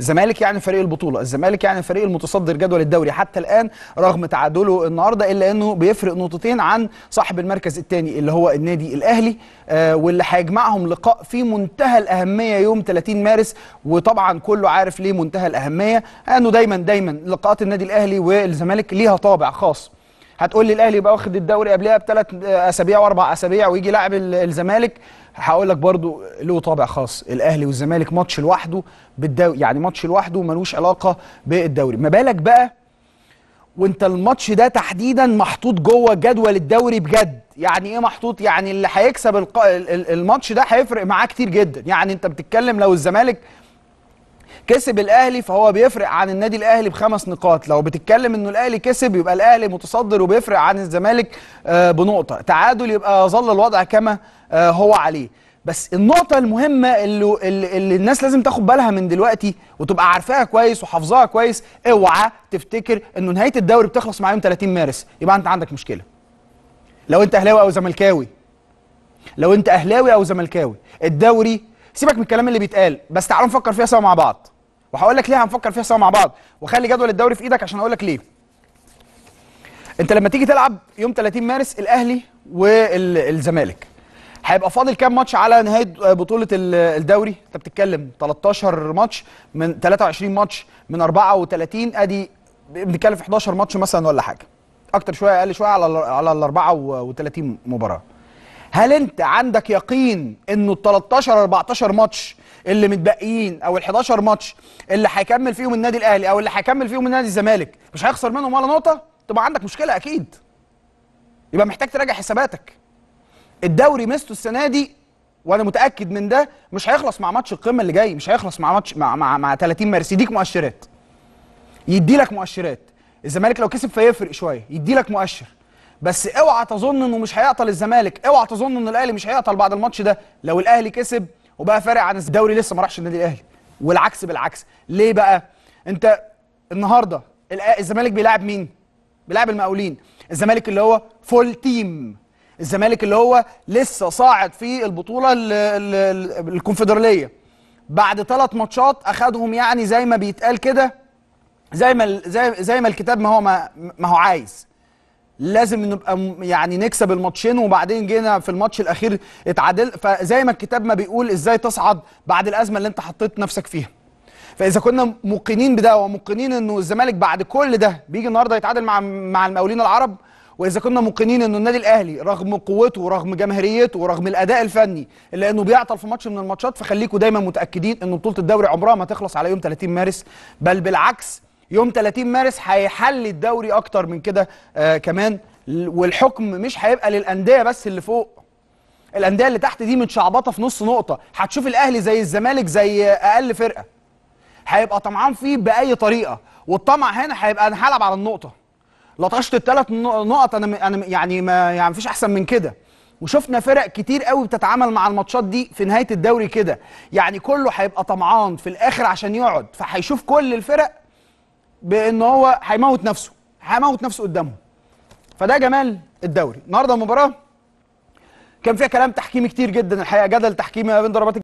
الزمالك يعني فريق البطوله، الزمالك يعني فريق المتصدر جدول الدوري حتى الان رغم تعادله النهارده الا انه بيفرق نقطتين عن صاحب المركز الثاني اللي هو النادي الاهلي آه واللي هيجمعهم لقاء في منتهى الاهميه يوم 30 مارس وطبعا كله عارف ليه منتهى الاهميه انه دايما دايما لقاءات النادي الاهلي والزمالك ليها طابع خاص. هتقول لي الاهلي يبقى واخد الدوري قبلها بثلاث اسابيع واربع اسابيع ويجي لاعب الزمالك هقول لك برضو له طابع خاص الاهلي والزمالك ماتش لوحده بالدوري يعني ماتش لوحده ملوش علاقه بالدوري ما بالك بقى وانت الماتش ده تحديدا محطوط جوه جدول الدوري بجد يعني ايه محطوط يعني اللي هيكسب الماتش ده هيفرق معاه كتير جدا يعني انت بتتكلم لو الزمالك كسب الاهلي فهو بيفرق عن النادي الاهلي بخمس نقاط لو بتتكلم انه الاهلي كسب يبقى الاهلي متصدر وبيفرق عن الزمالك آه، بنقطه تعادل يبقى ظل الوضع كما آه، هو عليه بس النقطة المهمة اللي, اللي الناس لازم تاخد بالها من دلوقتي وتبقى عارفاها كويس وحافظاها كويس اوعى تفتكر انه نهاية الدوري بتخلص مع يوم 30 مارس يبقى انت عندك مشكلة. لو انت اهلاوي او زملكاوي لو انت اهلاوي او زملكاوي الدوري سيبك من الكلام اللي بيتقال بس تعالوا نفكر فيها سوا مع بعض. وهقول لك ليه هنفكر فيها سوا مع بعض وخلي جدول الدوري في ايدك عشان اقول لك ليه انت لما تيجي تلعب يوم 30 مارس الاهلي والزمالك هيبقى فاضل كام ماتش على نهايه بطوله الدوري انت بتتكلم 13 ماتش من 23 ماتش من 34 ادي بنتكلم في 11 ماتش مثلا ولا حاجه اكتر شويه اقل شويه على على ال 34 مباراه هل انت عندك يقين انه ال 13 14 ماتش اللي متبقيين او ال 11 ماتش اللي هيكمل فيهم النادي الاهلي او اللي هيكمل فيهم النادي الزمالك مش هيخسر منهم ولا نقطه تبقى عندك مشكله اكيد يبقى محتاج تراجع حساباتك الدوري ميزته السنه دي وانا متاكد من ده مش هيخلص مع ماتش القمه اللي جاي مش هيخلص مع ماتش مع مع, مع 30 مارس يديك مؤشرات يديلك مؤشرات الزمالك لو كسب فيفرق شويه يديلك مؤشر بس اوعى تظن انه مش هيعطل الزمالك اوعى تظن ان الاهلي مش هيعطل بعد الماتش ده لو الاهلي كسب وبقى فارق عن الدوري لسه ما راحش النادي الاهلي والعكس بالعكس ليه بقى انت النهارده الزمالك بيلعب مين بيلعب المقاولين الزمالك اللي هو فول تيم الزمالك اللي هو لسه صاعد في البطوله الكونفدراليه بعد ثلاث ماتشات اخدهم يعني زي ما بيتقال كده زي ما زي, زي ما الكتاب ما هو ما, ما هو عايز لازم نبقى يعني نكسب الماتشين وبعدين جينا في الماتش الاخير اتعادل فزي ما الكتاب ما بيقول ازاي تصعد بعد الازمه اللي انت حطيت نفسك فيها فاذا كنا موقنين بده وموقنين انه الزمالك بعد كل ده بيجي النهارده يتعادل مع مع المقاولين العرب واذا كنا موقنين انه النادي الاهلي رغم قوته ورغم جماهيريته ورغم الاداء الفني الا انه بيعطل في ماتش من الماتشات فخليكم دايما متاكدين ان بطوله الدوري عمرها ما تخلص على يوم 30 مارس بل بالعكس يوم 30 مارس هيحل الدوري اكتر من كده آه كمان والحكم مش هيبقى للانديه بس اللي فوق الانديه اللي تحت دي متشعبطه في نص نقطه هتشوف الاهلي زي الزمالك زي اقل فرقه هيبقى طمعان فيه باي طريقه والطمع هنا هيبقى انا هلعب على النقطه لطشت الثلاث نقط انا انا يعني ما يعني فيش احسن من كده وشفنا فرق كتير قوي بتتعامل مع الماتشات دي في نهايه الدوري كده يعني كله هيبقى طمعان في الاخر عشان يقعد فهيشوف كل الفرق بان هو هيموت نفسه هيموت نفسه قدامهم فده جمال الدوري النهارده المباراه كان فيها كلام تحكيمي كتير جدا الحقيقه جدل تحكيمي ما بين ضربات